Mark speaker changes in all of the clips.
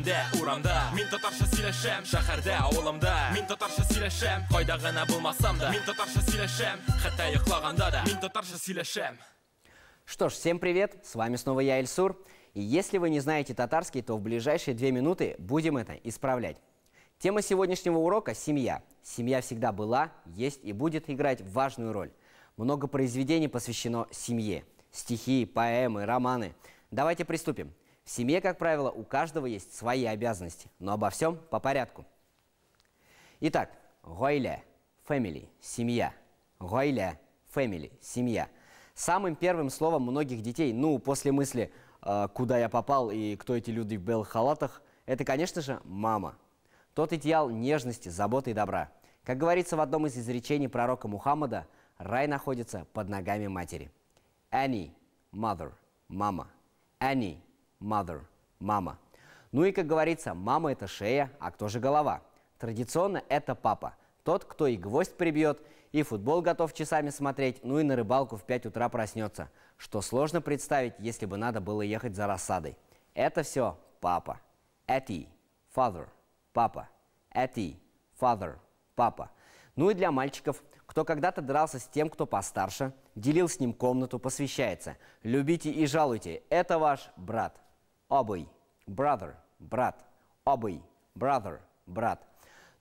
Speaker 1: күнімде урамда мен татарша сөйләшәм шәһәрдә авылымда мин татарша сөйләшәм кайда гына булмасам да мин татарша сөйләшәм хәтта йоклаганда да мин татарша сөйләшәм
Speaker 2: Что ж, всем привет, с вами снова я, Эльсур. И если вы не знаете татарский, то в ближайшие две минуты будем это исправлять. Тема сегодняшнего урока – семья. Семья всегда была, есть и будет играть важную роль. Много произведений посвящено семье. Стихи, поэмы, романы. Давайте приступим. В семье, как правило, у каждого есть свои обязанности, но обо всем по порядку. Итак, гойля – family, семья. Гойля – family, семья. Самым первым словом многих детей, ну, после мысли а, «куда я попал» и «кто эти люди в белых халатах», это, конечно же, мама. Тот идеал нежности, заботы и добра. Как говорится в одном из изречений пророка Мухаммада, рай находится под ногами матери. Any, mother, мама. Any, mother – мама. Ну и, как говорится, мама – это шея, а кто же голова? Традиционно это папа, тот, кто и гвоздь прибьет, и футбол готов часами смотреть, ну и на рыбалку в 5 утра проснется, что сложно представить, если бы надо было ехать за рассадой. Это все папа. Эти – father – папа. Эти – father – папа. Ну и для мальчиков, кто когда-то дрался с тем, кто постарше, делил с ним комнату, посвящается. Любите и жалуйте, это ваш брат – Обой, brother, брат. обой, brother, брат.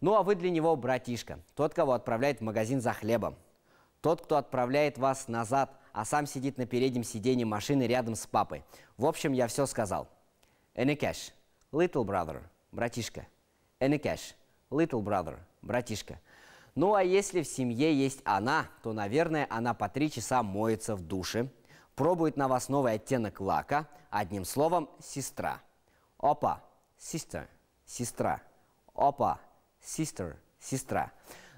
Speaker 2: Ну, а вы для него братишка, тот, кого отправляет в магазин за хлебом. Тот, кто отправляет вас назад, а сам сидит на переднем сиденье машины рядом с папой. В общем, я все сказал. Энекэш, little brother, братишка. Энекэш, little brother, братишка. Ну а если в семье есть она, то, наверное, она по три часа моется в душе – пробует на вас новый оттенок лака, одним словом «сестра». Опа, sister, сестра. Опа, sister, сестра.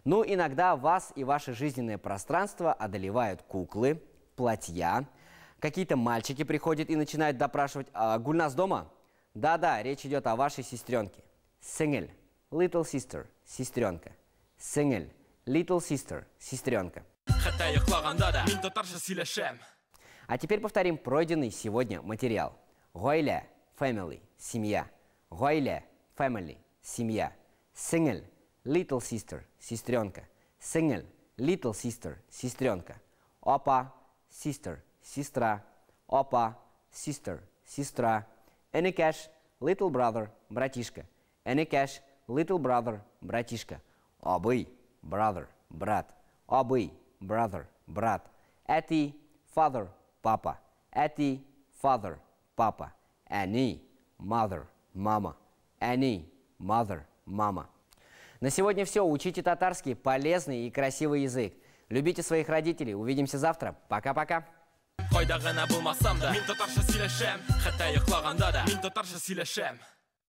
Speaker 2: Ну, иногда вас и ваше жизненное пространство одолевают куклы, платья. Какие-то мальчики приходят и начинают допрашивать а, «Гульнас дома?» Да-да, речь идет о вашей сестренке. Сенель, little sister, сестренка. Сенель, little sister, сестренка. А теперь повторим пройденный сегодня материал. Гойля – family, семья. Гойля – family, семья. Single – little sister, сестренка. Single – little sister, сестренка. Опа – sister, сестра. Опа – sister, сестра. Энекэш – little brother, братишка. Энекэш – little brother, братишка. Обый – brother, брат. Обый – brother, брат. Эти – father, – папа. Эти – father – папа. Они – mother – мама. Они – mother – мама. На сегодня все. Учите татарский полезный и красивый язык. Любите своих родителей. Увидимся завтра. Пока-пока.
Speaker 1: Қойда ғана болмасам да, мен татарша сөйлешем, хатта ұйықлағанда да, мен татарша сөйлешем.